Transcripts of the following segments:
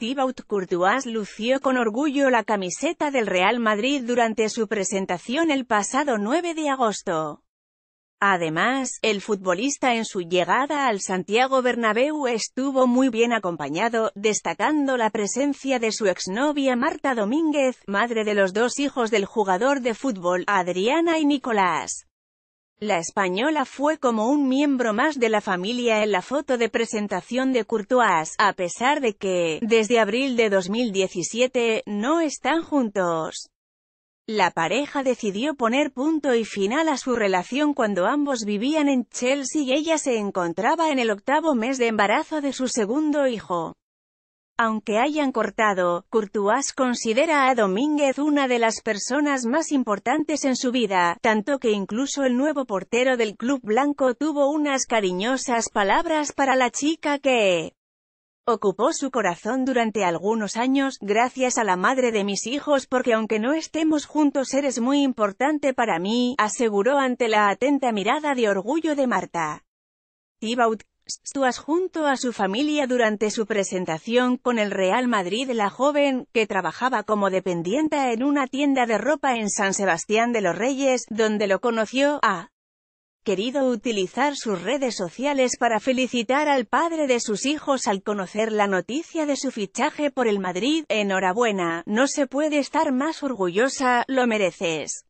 Thibaut Courtois lució con orgullo la camiseta del Real Madrid durante su presentación el pasado 9 de agosto. Además, el futbolista en su llegada al Santiago Bernabéu estuvo muy bien acompañado, destacando la presencia de su exnovia Marta Domínguez, madre de los dos hijos del jugador de fútbol, Adriana y Nicolás. La española fue como un miembro más de la familia en la foto de presentación de Courtois, a pesar de que, desde abril de 2017, no están juntos. La pareja decidió poner punto y final a su relación cuando ambos vivían en Chelsea y ella se encontraba en el octavo mes de embarazo de su segundo hijo. Aunque hayan cortado, Courtois considera a Domínguez una de las personas más importantes en su vida, tanto que incluso el nuevo portero del club blanco tuvo unas cariñosas palabras para la chica que ocupó su corazón durante algunos años, gracias a la madre de mis hijos porque aunque no estemos juntos eres muy importante para mí, aseguró ante la atenta mirada de orgullo de Marta. Stuas junto a su familia durante su presentación con el Real Madrid la joven, que trabajaba como dependienta en una tienda de ropa en San Sebastián de los Reyes, donde lo conoció, ha querido utilizar sus redes sociales para felicitar al padre de sus hijos al conocer la noticia de su fichaje por el Madrid, enhorabuena, no se puede estar más orgullosa, lo mereces.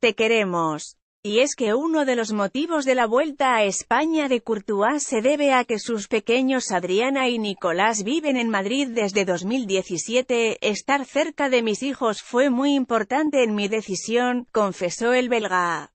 Te queremos. Y es que uno de los motivos de la vuelta a España de Courtois se debe a que sus pequeños Adriana y Nicolás viven en Madrid desde 2017. Estar cerca de mis hijos fue muy importante en mi decisión, confesó el belga.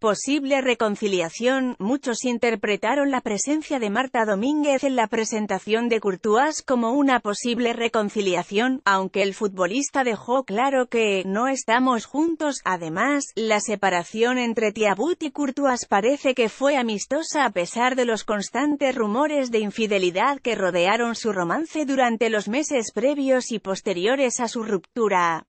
Posible reconciliación, muchos interpretaron la presencia de Marta Domínguez en la presentación de Courtois como una posible reconciliación, aunque el futbolista dejó claro que «no estamos juntos». Además, la separación entre Tiabut y Courtois parece que fue amistosa a pesar de los constantes rumores de infidelidad que rodearon su romance durante los meses previos y posteriores a su ruptura.